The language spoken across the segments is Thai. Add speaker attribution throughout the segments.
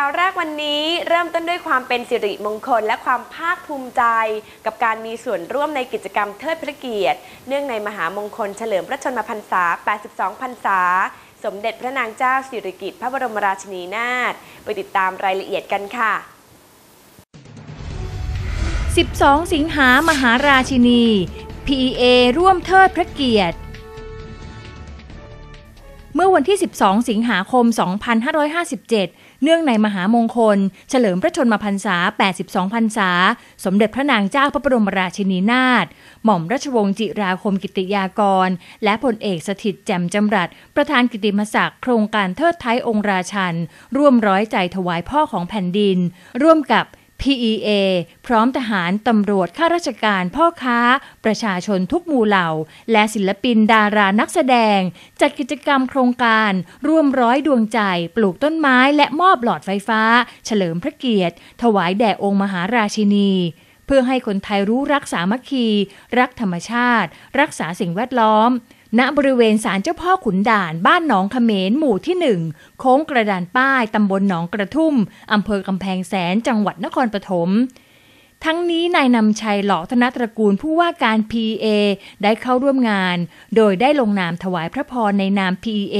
Speaker 1: าวแรกวันนี้เริ่มต้นด้วยความเป็นสิริมงคลและความภาคภูมิใจ กับการมีส่วนร่วมในกิจกรรมเทิดพระเกียรติ เนื่องในมหามงคลเฉลิมพระชนมพรรษา 82 พรรษา สมเด็จพระนางเจ้าสิริกิติ์พระบรมราชินีนาถไปติดตามรายละเอียดกันค่ะ 12
Speaker 2: สิงหามหาราชินี PEA ร่วมเทิดพระเกียรติเมื่อวันที่ 12 สิงหาคม 2557 เนื่องในมหามงคล เฉลิมพระชนมพรรษา 82พรรษา สมเด็จพระนางเจ้าพระบรมราชินีนาถหม่อมราชวงศ์จิราคมกิติยากร และพลเอกสถิตแจ่มจำรัด ประธานกิติมศักดิ์โครงการเทิดไทยองค์ราชัน ร่วมร้อยใจถวายพ่อของแผ่นดิน ร่วมกับ PEA พร้อมทหารตำรวจข้าราชการพ่อค้า ประชาชนทุกหมู่เหล่า และศิลปินดารานักแสดง จัดกิจกรรมโครงการ ร่วมร้อยดวงใจ ปลูกต้นไม้ และมอบหลอดไฟฟ้า เฉลิมพระเกียรติ ถวายแด่องค์มหาราชินี เพื่อให้คนไทยรู้รักสามัคคี รักธรรมชาติ รักษาสิ่งแวดล้อมณบริเวณศาลเจ้าพ่อขุนด่านบ้านหนองขเขมรหมู่ที่หนึ่ง โค้งกระดานป้ายตำบลหนองกระทุ่ม อำเภอกำแพงแสนจังหวัดนครปฐมทั้งนี้นายนำชัยหล่อธนตระกูลผู้ว่าการ PA ได้เข้าร่วมงาน โดยได้ลงนามถวายพระพรในนาม PA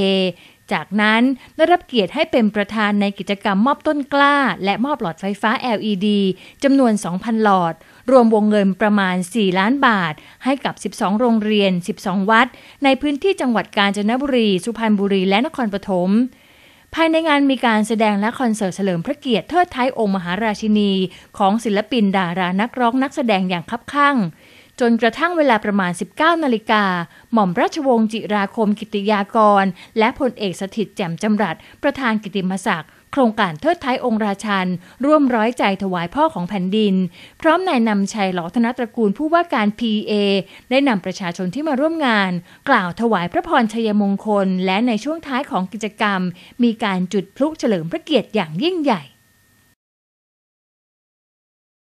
Speaker 2: จากนั้นได้รับเกียรติให้เป็นประธานในกิจกรรมมอบต้นกล้า และมอบหลอดไฟฟ้า LED จำนวน 2,000หลอด รวมวงเงินประมาณ 4 ล้านบาท ให้กับ 12โรงเรียน 12 วัด ในพื้นที่จังหวัดกาญจนบุรี สุพรรณบุรี และนครปฐม ภายในงานมีการแสดงและคอนเสิร์ตเฉลิมพระเกียรติเทิดไทยองค์มหาราชินี ของศิลปินดารานักร้องนักแสดงอย่างคับคั่งจนกระทั่งเวลาประมาณ 19 นาฬิกา หม่อมราชวงศ์จิราคมกิติยากรและพลเอกสถิตแจ่มจำรัด ประธานกิติมศักดิ์ โครงการเทิดไทยองค์ราชันร่วมร้อยใจถวายพ่อของแผ่นดิน พร้อมนายนำชัยหลอธนตระกูลผู้ว่าการ PA ได้นำประชาชนที่มาร่วมงาน กล่าวถวายพระพรชัยมงคล และในช่วงท้ายของกิจกรรม มีการจุดพลุเฉลิมพระเกียรติอย่างยิ่งใหญ่